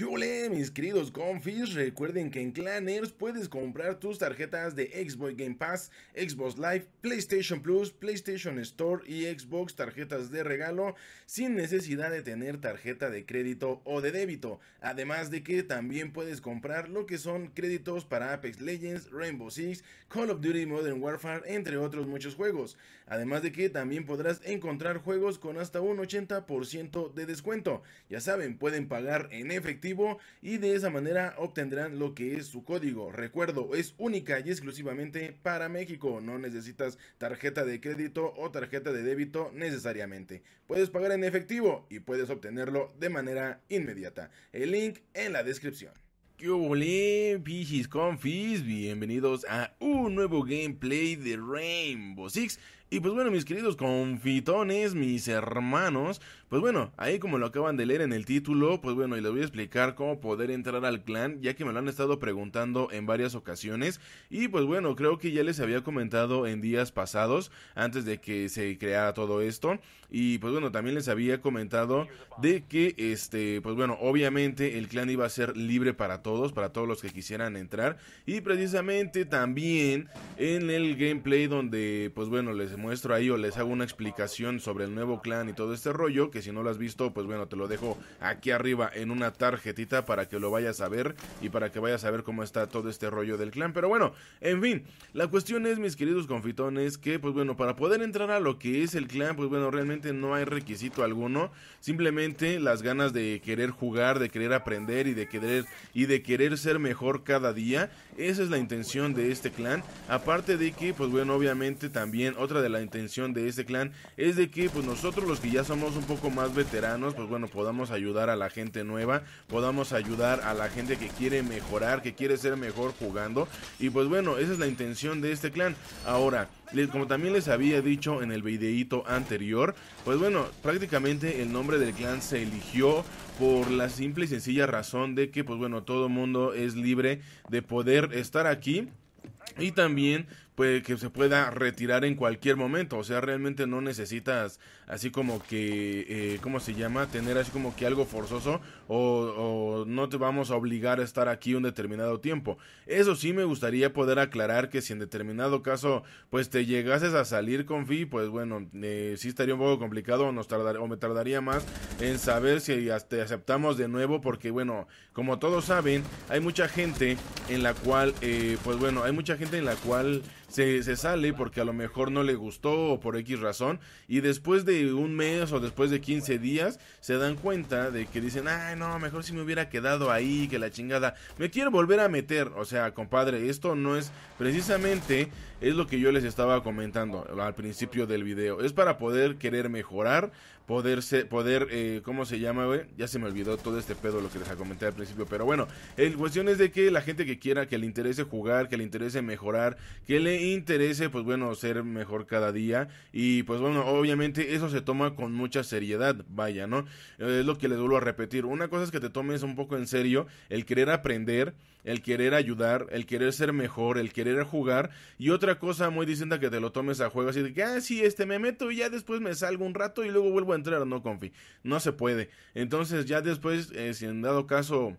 ¿Qué mis queridos confis? Recuerden que en Claners puedes comprar tus tarjetas de Xbox Game Pass, Xbox Live, PlayStation Plus, PlayStation Store y Xbox tarjetas de regalo sin necesidad de tener tarjeta de crédito o de débito. Además de que también puedes comprar lo que son créditos para Apex Legends, Rainbow Six, Call of Duty Modern Warfare, entre otros muchos juegos. Además de que también podrás encontrar juegos con hasta un 80% de descuento. Ya saben, pueden pagar en efectivo y de esa manera obtendrán lo que es su código. Recuerdo, es única y exclusivamente para México, no necesitas tarjeta de crédito o tarjeta de débito necesariamente. Puedes pagar en efectivo y puedes obtenerlo de manera inmediata. El link en la descripción. ¿Qué Bienvenidos a un nuevo gameplay de Rainbow Six y pues bueno, mis queridos confitones, mis hermanos, pues bueno, ahí como lo acaban de leer en el título, pues bueno, y les voy a explicar cómo poder entrar al clan, ya que me lo han estado preguntando en varias ocasiones. Y pues bueno, creo que ya les había comentado en días pasados, antes de que se creara todo esto. Y pues bueno, también les había comentado de que, este, pues bueno, obviamente el clan iba a ser libre para todos, para todos los que quisieran entrar. Y precisamente también en el gameplay donde, pues bueno, les muestro ahí o les hago una explicación sobre el nuevo clan y todo este rollo, que si no lo has visto, pues bueno, te lo dejo aquí arriba en una tarjetita para que lo vayas a ver y para que vayas a ver cómo está todo este rollo del clan. Pero bueno, en fin, la cuestión es, mis queridos confitones, que pues bueno, para poder entrar a lo que es el clan, pues bueno, realmente no hay requisito alguno, simplemente las ganas de querer jugar, de querer aprender y de querer y de querer ser mejor cada día. Esa es la intención de este clan, aparte de que pues bueno, obviamente también otra de la intención de este clan es de que pues nosotros los que ya somos un poco más veteranos, pues bueno, podamos ayudar a la gente nueva, podamos ayudar a la gente que quiere mejorar, que quiere ser mejor jugando y pues bueno, esa es la intención de este clan. Ahora, como también les había dicho en el videito anterior, pues bueno, prácticamente el nombre del clan se eligió por la simple y sencilla razón de que pues bueno, todo mundo es libre de poder estar aquí y también que se pueda retirar en cualquier momento. O sea, realmente no necesitas así como que, eh, ¿cómo se llama? Tener así como que algo forzoso o, no te vamos a obligar a estar aquí un determinado tiempo. Eso sí me gustaría poder aclarar que si en determinado caso pues te llegases a salir con Fi, pues bueno, eh, sí estaría un poco complicado o, nos tardar, o me tardaría más en saber si te aceptamos de nuevo porque bueno, como todos saben, hay mucha gente en la cual, eh, pues bueno, hay mucha gente en la cual se, se sale porque a lo mejor no le gustó o por X razón y después de un mes o después de 15 días se dan cuenta de que dicen, ay no, mejor si me hubiera quedado ahí, que la chingada, me quiero volver a meter, o sea, compadre, esto no es precisamente es lo que yo les estaba comentando al principio del video, es para poder querer mejorar, poderse, poder, eh, ¿cómo se llama, güey? Ya se me olvidó todo este pedo lo que les comenté al principio, pero bueno, el cuestión es de que la gente que quiera, que le interese jugar, que le interese mejorar, que le interese, pues bueno, ser mejor cada día y pues bueno, obviamente eso se toma con mucha seriedad, vaya, ¿no? Es lo que les vuelvo a repetir, una cosa es que te tomes un poco en serio el querer aprender, el querer ayudar, el querer ser mejor, el querer jugar y otra cosa muy distinta que te lo tomes a juego así de que, ah, sí, este me meto y ya después me salgo un rato y luego vuelvo a no confíe, No se puede. Entonces ya después, eh, si en dado caso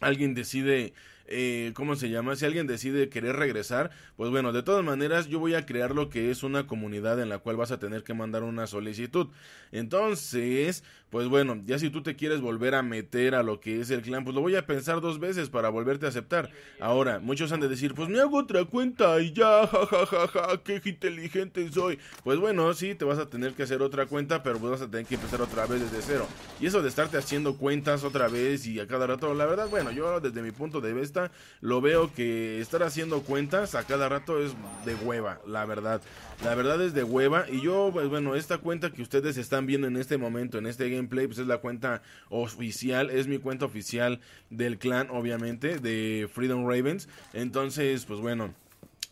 alguien decide eh, ¿cómo se llama? Si alguien decide querer regresar, pues bueno, de todas maneras yo voy a crear lo que es una comunidad en la cual vas a tener que mandar una solicitud. Entonces, pues bueno, ya si tú te quieres volver a meter a lo que es el clan, pues lo voy a pensar dos veces para volverte a aceptar. Ahora, muchos han de decir, pues me hago otra cuenta y ya, jajajaja, ja, qué inteligente soy. Pues bueno, sí, te vas a tener que hacer otra cuenta, pero pues vas a tener que empezar otra vez desde cero. Y eso de estarte haciendo cuentas otra vez y a cada rato, la verdad, bueno, yo desde mi punto de vista lo veo que estar haciendo cuentas a cada rato es de hueva, la verdad. La verdad es de hueva. Y yo, pues bueno, esta cuenta que ustedes están viendo en este momento, en este gameplay, pues es la cuenta oficial, es mi cuenta oficial del clan, obviamente, de Freedom Ravens. Entonces, pues bueno.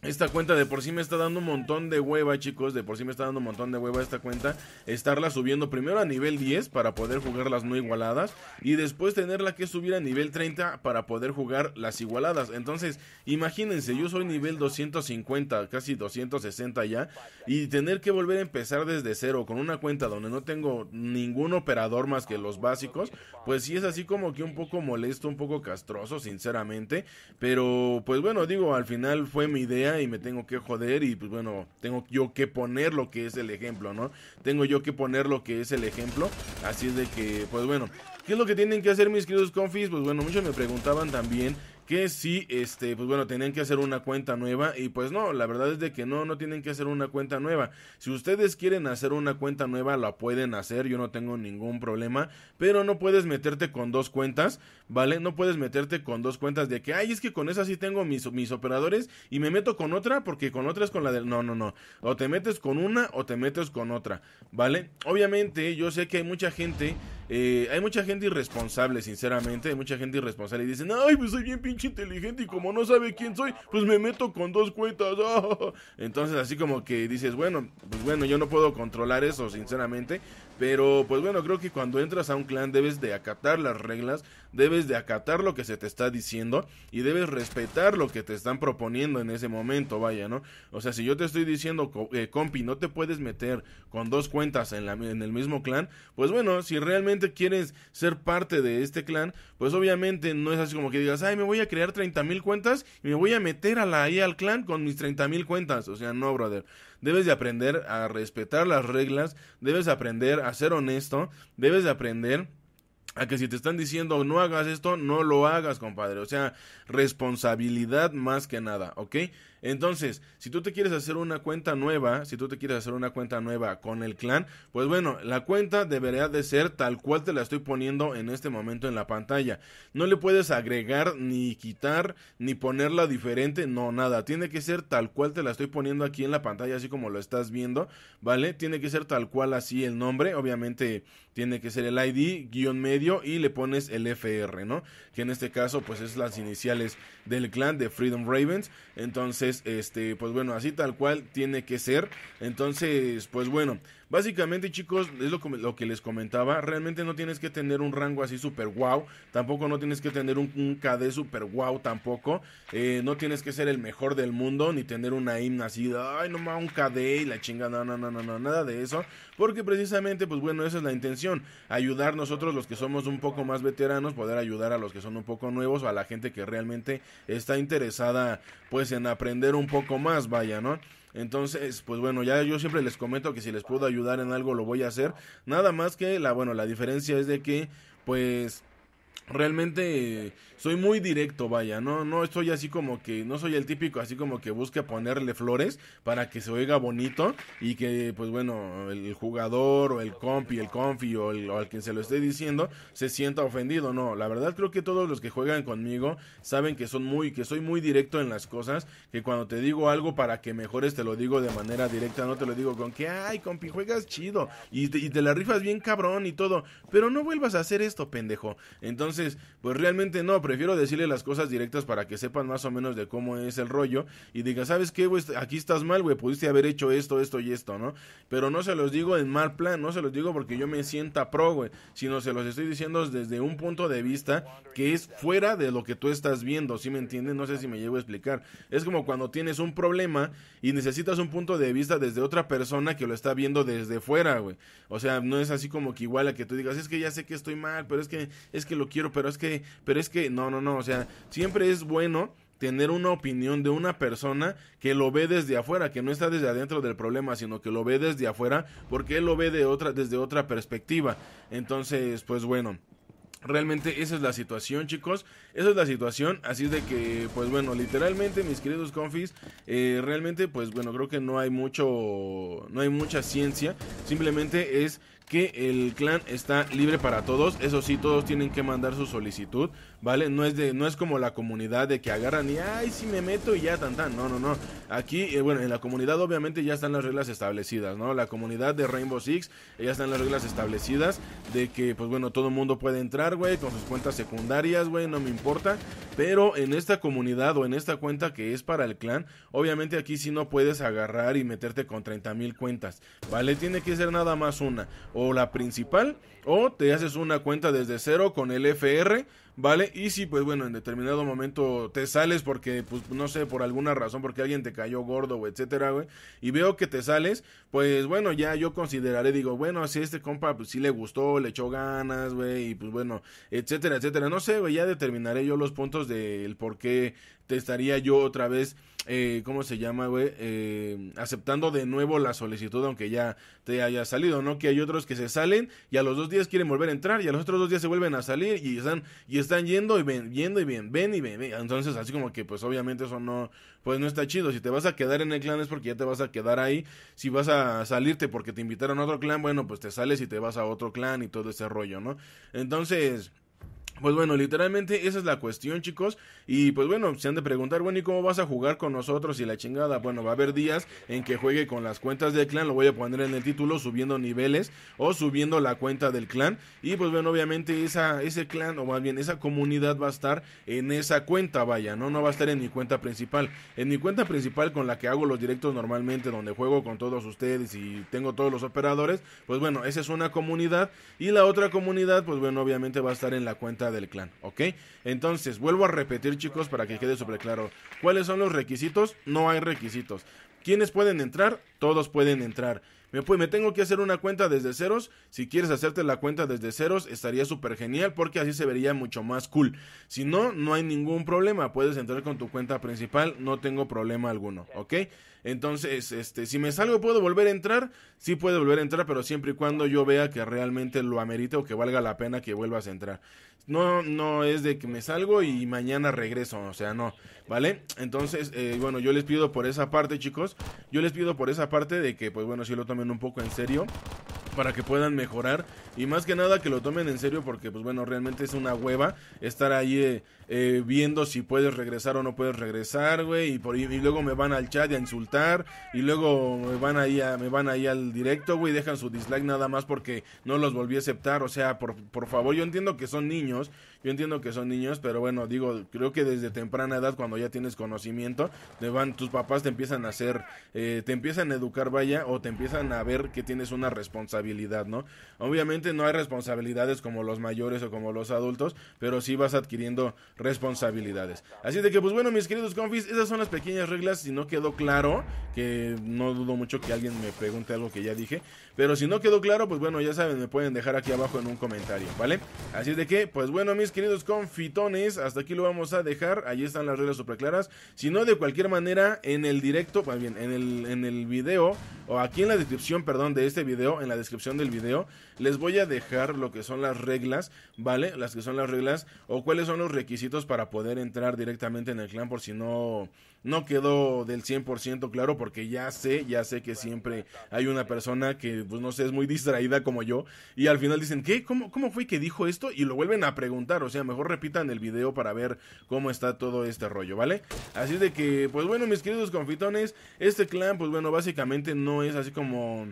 Esta cuenta de por sí me está dando un montón de hueva, chicos. De por sí me está dando un montón de hueva esta cuenta. Estarla subiendo primero a nivel 10 para poder jugar las no igualadas. Y después tenerla que subir a nivel 30 para poder jugar las igualadas. Entonces, imagínense, yo soy nivel 250, casi 260 ya. Y tener que volver a empezar desde cero con una cuenta donde no tengo ningún operador más que los básicos. Pues sí es así como que un poco molesto, un poco castroso, sinceramente. Pero pues bueno, digo, al final fue mi idea y me tengo que joder y pues bueno, tengo yo que poner lo que es el ejemplo, ¿no? Tengo yo que poner lo que es el ejemplo, así es de que pues bueno, ¿qué es lo que tienen que hacer mis queridos confis? Pues bueno, muchos me preguntaban también que sí, este, pues bueno, tenían que hacer una cuenta nueva y pues no, la verdad es de que no, no tienen que hacer una cuenta nueva. Si ustedes quieren hacer una cuenta nueva, la pueden hacer, yo no tengo ningún problema, pero no puedes meterte con dos cuentas, ¿vale? No puedes meterte con dos cuentas de que, ay, es que con esa sí tengo mis, mis operadores y me meto con otra porque con otra es con la del... No, no, no. O te metes con una o te metes con otra, ¿vale? Obviamente yo sé que hay mucha gente eh, hay mucha gente irresponsable, sinceramente. Hay mucha gente irresponsable y dicen, ay, pues soy bien pinche inteligente y como no sabe quién soy, pues me meto con dos cuentas. Entonces así como que dices, bueno, pues bueno, yo no puedo controlar eso, sinceramente. Pero pues bueno, creo que cuando entras a un clan debes de acatar las reglas, debes de acatar lo que se te está diciendo y debes respetar lo que te están proponiendo en ese momento, vaya, ¿no? O sea, si yo te estoy diciendo, eh, compi, no te puedes meter con dos cuentas en, la, en el mismo clan, pues bueno, si realmente quieres ser parte de este clan, pues obviamente no es así como que digas, ay, me voy a crear 30.000 mil cuentas y me voy a meter a la, ahí al clan con mis 30 mil cuentas. O sea, no, brother debes de aprender a respetar las reglas, debes aprender a ser honesto, debes de aprender a que si te están diciendo no hagas esto, no lo hagas, compadre. O sea, responsabilidad más que nada, ¿ok? Entonces, si tú te quieres hacer una cuenta nueva, si tú te quieres hacer una cuenta nueva con el clan, pues bueno, la cuenta debería de ser tal cual te la estoy poniendo en este momento en la pantalla. No le puedes agregar ni quitar ni ponerla diferente, no, nada. Tiene que ser tal cual te la estoy poniendo aquí en la pantalla, así como lo estás viendo, ¿vale? Tiene que ser tal cual así el nombre, obviamente tiene que ser el ID, guión medio y le pones el FR, ¿no? Que en este caso pues es las iniciales del clan de Freedom Ravens. Entonces, este, pues bueno, así tal cual tiene que ser. Entonces, pues bueno, Básicamente, chicos, es lo, que les comentaba. Realmente no tienes que tener un rango así super guau Tampoco no tienes que tener un, KD super guau, tampoco. Eh, no tienes que ser el mejor del mundo. Ni tener una himna así. Ay, no un KD y la chinga. No, no, no, no, no. Nada de eso. Porque precisamente, pues bueno, esa es la intención. Ayudar nosotros los que somos un poco más veteranos. Poder ayudar a los que son un poco nuevos. O a la gente que realmente está interesada. Pues en aprender un poco más. Vaya, ¿no? Entonces, pues bueno, ya yo siempre les comento que si les puedo ayudar en algo lo voy a hacer. Nada más que la, bueno, la diferencia es de que, pues, realmente soy muy directo, vaya, no, no estoy así como que, no soy el típico así como que busque ponerle flores para que se oiga bonito y que, pues bueno, el jugador o el compi, el confi o, al quien se lo esté diciendo se sienta ofendido, no, la verdad creo que todos los que juegan conmigo saben que son muy, que soy muy directo en las cosas, que cuando te digo algo para que mejores te lo digo de manera directa, no te lo digo con que, ay, compi, juegas chido y te, y te la rifas bien cabrón y todo, pero no vuelvas a hacer esto, pendejo. Entonces, pues realmente no, prefiero decirle las cosas directas para que sepan más o menos de cómo es el rollo y digan, ¿sabes qué, güey? Aquí estás mal, güey, pudiste haber hecho esto, esto y esto, ¿no? Pero no se los digo en mal plan, no se los digo porque yo me sienta pro, güey, sino se los estoy diciendo desde un punto de vista que es fuera de lo que tú estás viendo, ¿sí me entiendes? No sé si me llevo a explicar. Es como cuando tienes un problema y necesitas un punto de vista desde otra persona que lo está viendo desde fuera, güey. O sea, no es así como que igual a que tú digas, es que ya sé que estoy mal, pero es que, es que lo quiero, pero es que, pero es que, no, no, no, o sea, siempre es bueno tener una opinión de una persona que lo ve desde afuera, que no está desde adentro del problema, sino que lo ve desde afuera, porque él lo ve de otra, desde otra perspectiva. Entonces, pues bueno. Realmente esa es la situación, chicos. Esa es la situación. Así es de que, pues bueno, literalmente, mis queridos confis, eh, realmente, pues bueno, creo que no hay mucho. No hay mucha ciencia. Simplemente es que el clan está libre para todos. Eso sí, todos tienen que mandar su solicitud. ¿vale? No es, de, no es como la comunidad de que agarran y, ay, si me meto y ya tan tan. No, no, no. Aquí, eh, bueno, en la comunidad obviamente ya están las reglas establecidas, ¿no? La comunidad de Rainbow Six, eh, ya están las reglas establecidas de que, pues bueno, todo el mundo puede entrar, güey, con sus cuentas secundarias, güey, no me importa. Pero en esta comunidad o en esta cuenta que es para el clan, obviamente aquí Si no puedes agarrar y meterte con 30 mil cuentas, ¿vale? Tiene que ser nada más una, o la principal, o te haces una cuenta desde cero con el FR, ¿vale? y si pues bueno, en determinado momento te sales porque pues no sé, por alguna razón, porque alguien te cayó gordo o etcétera, güey, y veo que te sales, pues bueno, ya yo consideraré, digo, bueno, si este compa pues sí le gustó, le echó ganas, güey, y pues bueno, etcétera, etcétera, no sé, güey, ya determinaré yo los puntos del por qué te estaría yo otra vez, eh, ¿cómo se llama, güey? Eh, aceptando de nuevo la solicitud, aunque ya te haya salido, ¿no? Que hay otros que se salen y a los dos días quieren volver a entrar y a los otros dos días se vuelven a salir y están, y están yendo y ven, yendo y ven, ven y ven, ven. Entonces, así como que, pues obviamente eso no, pues no está chido. Si te vas a quedar en el clan es porque ya te vas a quedar ahí. Si vas a salirte porque te invitaron a otro clan, bueno, pues te sales y te vas a otro clan y todo ese rollo, ¿no? Entonces... Pues bueno, literalmente esa es la cuestión, chicos. Y pues bueno, se han de preguntar, bueno, ¿y cómo vas a jugar con nosotros y la chingada? Bueno, va a haber días en que juegue con las cuentas del clan, lo voy a poner en el título, subiendo niveles o subiendo la cuenta del clan. Y pues bueno, obviamente esa, ese clan, o más bien esa comunidad va a estar en esa cuenta, vaya, ¿no? No va a estar en mi cuenta principal. En mi cuenta principal con la que hago los directos normalmente, donde juego con todos ustedes y tengo todos los operadores, pues bueno, esa es una comunidad. Y la otra comunidad, pues bueno, obviamente va a estar en la cuenta del clan, ¿ok? Entonces, vuelvo a repetir chicos para que quede súper claro. ¿Cuáles son los requisitos? No hay requisitos. ¿Quiénes pueden entrar? Todos pueden entrar. Me, pues, me tengo que hacer una cuenta desde ceros. Si quieres hacerte la cuenta desde ceros, estaría súper genial porque así se vería mucho más cool. Si no, no hay ningún problema. Puedes entrar con tu cuenta principal, no tengo problema alguno, ¿ok? Entonces, este, si me salgo, ¿puedo volver a entrar? Sí puedo volver a entrar, pero siempre y cuando yo vea que realmente lo amerite o que valga la pena que vuelvas a entrar no, no es de que me salgo y mañana regreso, o sea, no, ¿vale? Entonces, eh, bueno, yo les pido por esa parte, chicos, yo les pido por esa parte de que, pues bueno, si lo tomen un poco en serio, para que puedan mejorar y más que nada que lo tomen en serio porque pues bueno, realmente es una hueva estar ahí eh, eh, viendo si puedes regresar o no puedes regresar, güey, y, por, y, luego me van al chat a insultar y luego me van ahí, a, me van ahí al directo, güey, dejan su dislike nada más porque no los volví a aceptar, o sea, por, por favor, yo entiendo que son niños, yo entiendo que son niños, pero bueno, digo, creo que desde temprana edad, cuando ya tienes conocimiento, te van, tus papás te empiezan a hacer, eh, te empiezan a educar, vaya, o te empiezan a ver que tienes una responsabilidad ¿no? Obviamente no hay responsabilidades como los mayores o como los adultos, pero sí vas adquiriendo responsabilidades. Así de que, pues bueno, mis queridos confis, esas son las pequeñas reglas. Si no quedó claro, que no dudo mucho que alguien me pregunte algo que ya dije, pero si no quedó claro, pues bueno, ya saben, me pueden dejar aquí abajo en un comentario, ¿vale? Así es de que, pues bueno, mis queridos confitones, hasta aquí lo vamos a dejar. Ahí están las reglas super claras. Si no, de cualquier manera, en el directo, pues bien, el, en el video, o aquí en la descripción, perdón, de este video, en la descripción del video, les voy a dejar lo que son las reglas, ¿vale? Las que son las reglas, o cuáles son los requisitos para poder entrar directamente en el clan por si no no quedó del 100% claro porque ya sé, ya sé que siempre hay una persona que, pues no sé, es muy distraída como yo y al final dicen, ¿qué? ¿Cómo, cómo fue que dijo esto? Y lo vuelven a preguntar, o sea, mejor repitan el video para ver cómo está todo este rollo, ¿vale? Así de que, pues bueno, mis queridos confitones, este clan, pues bueno, básicamente no es así como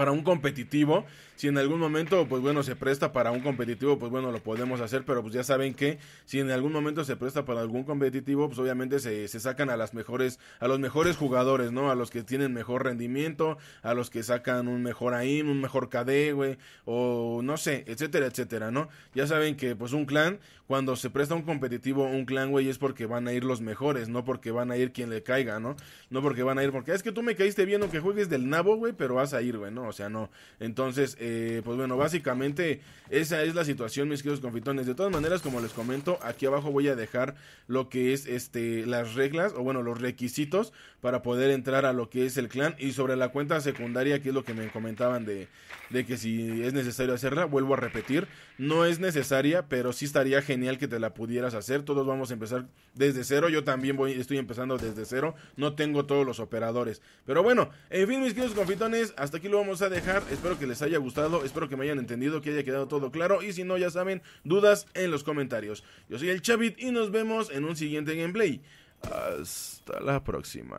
para un competitivo. Si en algún momento, pues bueno, se presta para un competitivo, pues bueno, lo podemos hacer, pero pues ya saben que si en algún momento se presta para algún competitivo, pues obviamente se, se sacan a las mejores, a los mejores jugadores, ¿no? A los que tienen mejor rendimiento, a los que sacan un mejor AIM, un mejor KD, güey, o no sé, etcétera, etcétera, ¿no? Ya saben que pues un clan, cuando se presta un competitivo, un clan, güey, es porque van a ir los mejores, no porque van a ir quien le caiga, ¿no? No porque van a ir porque ah, es que tú me caíste bien que juegues del nabo, güey, pero vas a ir, güey, ¿no? o sea, no. Entonces, eh, pues bueno, básicamente esa es la situación, mis queridos confitones. De todas maneras, como les comento, aquí abajo voy a dejar lo que es este las reglas, o bueno, los requisitos para poder entrar a lo que es el clan. Y sobre la cuenta secundaria, que es lo que me comentaban de, que si es necesario hacerla, vuelvo a repetir, no es necesaria, pero sí estaría genial que te la pudieras hacer. Todos vamos a empezar desde cero. Yo también voy, estoy empezando desde cero. No tengo todos los operadores. Pero bueno, en fin, mis queridos confitones, hasta aquí lo vamos a dejar. Espero que les haya gustado, espero que me hayan entendido, que haya quedado todo claro. Y si no, ya saben, dudas en los comentarios. Yo soy el Chavit y nos vemos en un siguiente gameplay. Hasta la próxima,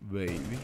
baby.